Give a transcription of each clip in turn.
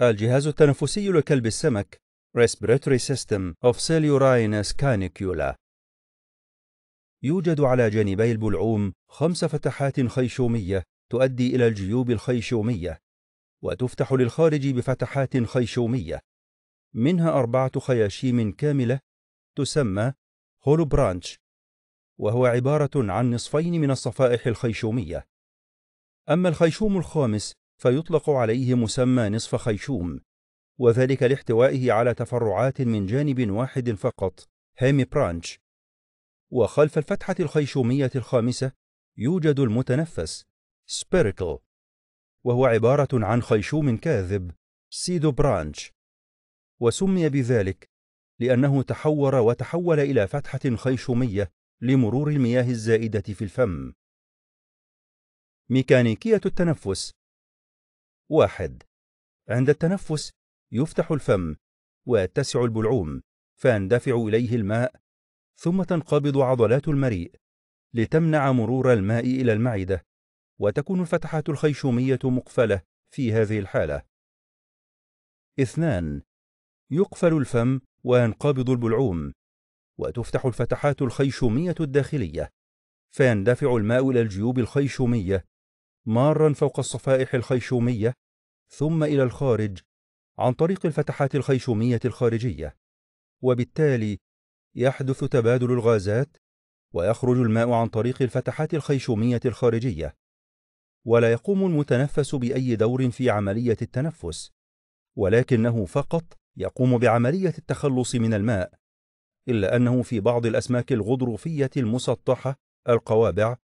الجهاز التنفسي لكلب السمك Respiratory System of Cellurinus Canicula يوجد على جانبي البلعوم خمس فتحات خيشومية تؤدي إلى الجيوب الخيشومية وتفتح للخارج بفتحات خيشومية منها أربعة خياشيم كاملة تسمى هولو برانش وهو عبارة عن نصفين من الصفائح الخيشومية أما الخيشوم الخامس فيطلق عليه مسمى نصف خيشوم وذلك لاحتوائه على تفرعات من جانب واحد فقط هامي برانش وخلف الفتحة الخيشومية الخامسة يوجد المتنفس سبيريكل وهو عبارة عن خيشوم كاذب سيدو برانش وسمي بذلك لأنه تحور وتحول إلى فتحة خيشومية لمرور المياه الزائدة في الفم ميكانيكية التنفس واحد عند التنفس يفتح الفم ويتسع البلعوم فيندفع إليه الماء ثم تنقبض عضلات المريء لتمنع مرور الماء إلى المعدة وتكون الفتحات الخيشومية مقفلة في هذه الحالة اثنان يقفل الفم وينقبض البلعوم وتفتح الفتحات الخيشومية الداخلية فيندفع الماء إلى الجيوب الخيشومية مارا فوق الصفائح الخيشومية ثم إلى الخارج عن طريق الفتحات الخيشومية الخارجية وبالتالي يحدث تبادل الغازات ويخرج الماء عن طريق الفتحات الخيشومية الخارجية ولا يقوم المتنفس بأي دور في عملية التنفس ولكنه فقط يقوم بعملية التخلص من الماء إلا أنه في بعض الأسماك الغضروفية المسطحة القوابع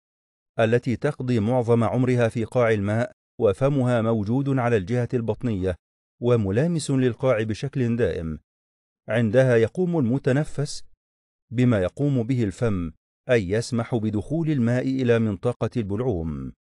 التي تقضي معظم عمرها في قاع الماء وفمها موجود على الجهة البطنية وملامس للقاع بشكل دائم عندها يقوم المتنفس بما يقوم به الفم أي يسمح بدخول الماء إلى منطقة البلعوم